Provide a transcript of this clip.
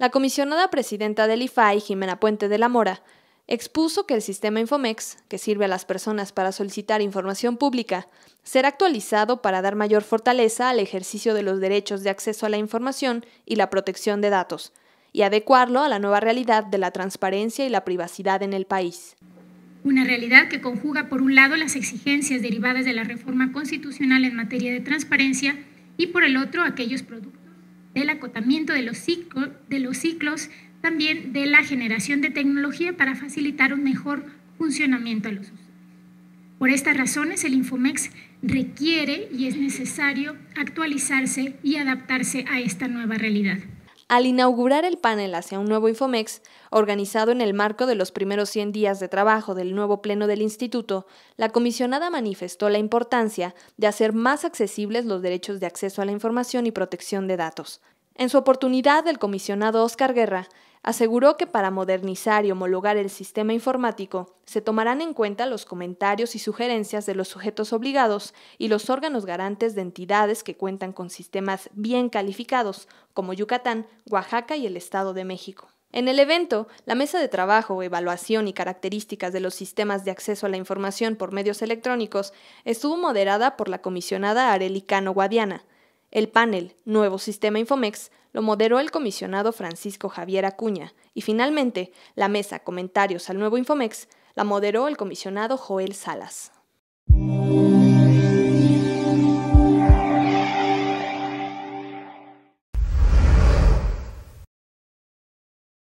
La comisionada presidenta del IFAI, Jimena Puente de la Mora, expuso que el sistema Infomex, que sirve a las personas para solicitar información pública, será actualizado para dar mayor fortaleza al ejercicio de los derechos de acceso a la información y la protección de datos, y adecuarlo a la nueva realidad de la transparencia y la privacidad en el país. Una realidad que conjuga, por un lado, las exigencias derivadas de la reforma constitucional en materia de transparencia y, por el otro, aquellos productos del acotamiento de los, ciclos, también de la generación de tecnología para facilitar un mejor funcionamiento a los usuarios. Por estas razones, el Infomex requiere y es necesario actualizarse y adaptarse a esta nueva realidad al inaugurar el panel hacia un nuevo Infomex, organizado en el marco de los primeros 100 días de trabajo del nuevo pleno del instituto, la comisionada manifestó la importancia de hacer más accesibles los derechos de acceso a la información y protección de datos. En su oportunidad, el comisionado Oscar Guerra Aseguró que para modernizar y homologar el sistema informático se tomarán en cuenta los comentarios y sugerencias de los sujetos obligados y los órganos garantes de entidades que cuentan con sistemas bien calificados, como Yucatán, Oaxaca y el Estado de México. En el evento, la mesa de trabajo, evaluación y características de los sistemas de acceso a la información por medios electrónicos estuvo moderada por la comisionada Cano Guadiana, el panel Nuevo Sistema Infomex lo moderó el comisionado Francisco Javier Acuña y finalmente la mesa Comentarios al Nuevo Infomex la moderó el comisionado Joel Salas.